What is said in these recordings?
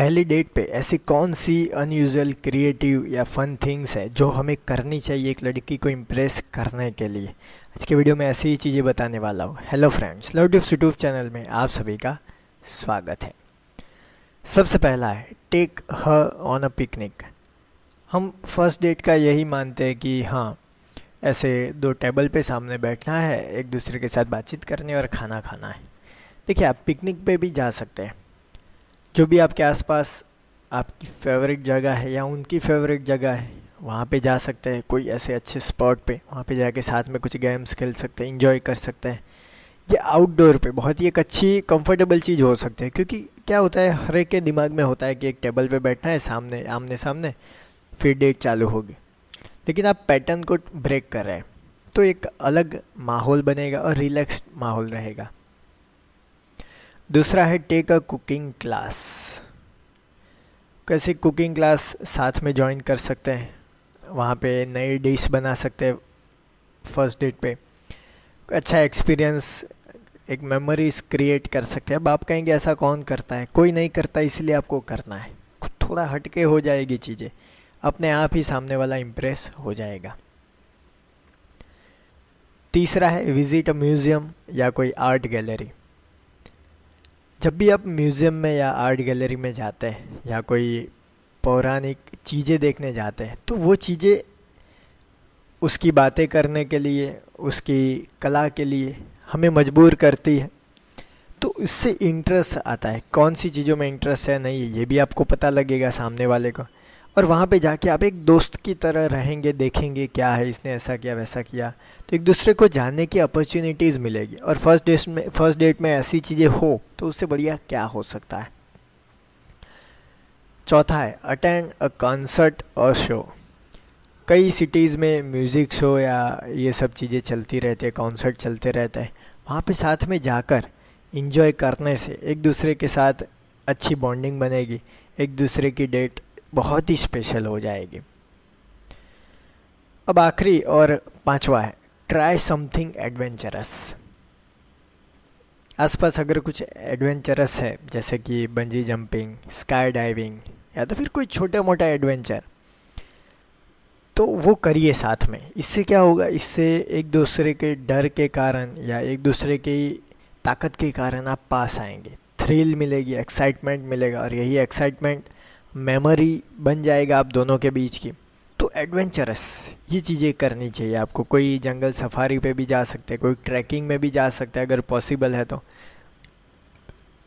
पहली डेट पे ऐसी कौन सी अनयूजल क्रिएटिव या फन थिंग्स है जो हमें करनी चाहिए एक लड़की को इम्प्रेस करने के लिए आज के वीडियो में ऐसी ही चीज़ें बताने वाला हूँ hello friends love YouTube channel में आप सभी का स्वागत है सबसे पहला है टेक ह ऑन अ पिकनिक हम फर्स्ट डेट का यही मानते हैं कि हाँ ऐसे दो टेबल पे सामने बैठना है एक दूसरे के साथ बातचीत करनी और खाना खाना है देखिए आप पिकनिक पे भी जा सकते हैं जो भी आपके आसपास आपकी फेवरेट जगह है या उनकी फेवरेट जगह है वहाँ पे जा सकते हैं कोई ऐसे अच्छे स्पॉट पे वहाँ पे जाके साथ में कुछ गेम्स खेल सकते हैं इंजॉय कर सकते हैं ये आउटडोर पे बहुत ही एक अच्छी कंफर्टेबल चीज़ हो सकती है क्योंकि क्या होता है हर एक के दिमाग में होता है कि एक टेबल पे बैठना है सामने आमने सामने फिर डेट चालू होगी लेकिन आप पैटर्न को ब्रेक कर रहे हैं तो एक अलग माहौल बनेगा और रिलैक्स माहौल रहेगा दूसरा है टेक अ कुकिंग क्लास कैसे कुकिंग क्लास साथ में ज्वाइन कर सकते हैं वहाँ पे नई डिश बना सकते हैं फर्स्ट डेट पे अच्छा एक्सपीरियंस एक मेमोरीज क्रिएट कर सकते हैं अब आप कहेंगे ऐसा कौन करता है कोई नहीं करता इसलिए आपको करना है थोड़ा हटके हो जाएगी चीज़ें अपने आप ही सामने वाला इम्प्रेस हो जाएगा तीसरा है विजिट अ म्यूज़ियम या कोई आर्ट गैलरी जब भी आप म्यूज़ियम में या आर्ट गैलरी में जाते हैं या कोई पौराणिक चीज़ें देखने जाते हैं तो वो चीज़ें उसकी बातें करने के लिए उसकी कला के लिए हमें मजबूर करती है तो इससे इंटरेस्ट आता है कौन सी चीज़ों में इंटरेस्ट है नहीं ये भी आपको पता लगेगा सामने वाले को और वहाँ पे जाके आप एक दोस्त की तरह रहेंगे देखेंगे क्या है इसने ऐसा किया वैसा किया तो एक दूसरे को जानने की अपॉर्चुनिटीज़ मिलेगी और फर्स्ट डेट में फर्स्ट डेट में ऐसी चीज़ें हो तो उससे बढ़िया क्या हो सकता है चौथा है अटेंड अ कॉन्सर्ट और शो कई सिटीज़ में म्यूज़िक शो या ये सब चीज़ें चलती रहती है कॉन्सर्ट चलते रहते हैं वहाँ पे साथ में जाकर इन्जॉय करने से एक दूसरे के साथ अच्छी बॉन्डिंग बनेगी एक दूसरे की डेट बहुत ही स्पेशल हो जाएगी अब आखिरी और पांचवा है ट्राई समथिंग एडवेंचरस आसपास अगर कुछ एडवेंचरस है जैसे कि बंजी जंपिंग स्काई डाइविंग या तो फिर कोई छोटा मोटा एडवेंचर तो वो करिए साथ में इससे क्या होगा इससे एक दूसरे के डर के कारण या एक दूसरे की ताकत के कारण आप पास आएंगे थ्रिल मिलेगी एक्साइटमेंट मिलेगा और यही एक्साइटमेंट मेमोरी बन जाएगा आप दोनों के बीच की तो एडवेंचरस ये चीज़ें करनी चाहिए आपको कोई जंगल सफारी पे भी जा सकते हैं कोई ट्रैकिंग में भी जा सकते हैं अगर पॉसिबल है तो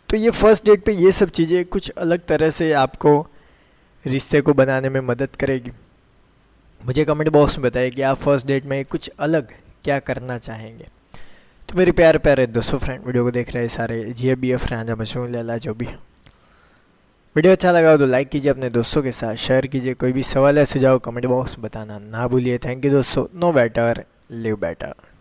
तो ये फर्स्ट डेट पे ये सब चीज़ें कुछ अलग तरह से आपको रिश्ते को बनाने में मदद करेगी मुझे कमेंट बॉक्स में बताइए कि आप फर्स्ट डेट में कुछ अलग क्या करना चाहेंगे तो मेरे प्यार प्यारे दोस्तों फ्रेंड वीडियो को देख रहे हैं सारे जी बी एफ रहा जो भी वीडियो अच्छा लगा हो तो लाइक कीजिए अपने दोस्तों के साथ शेयर कीजिए कोई भी सवाल या सुझाव कमेंट बॉक्स बताना ना भूलिए थैंक यू दोस्तों नो बेटर लिव बेटर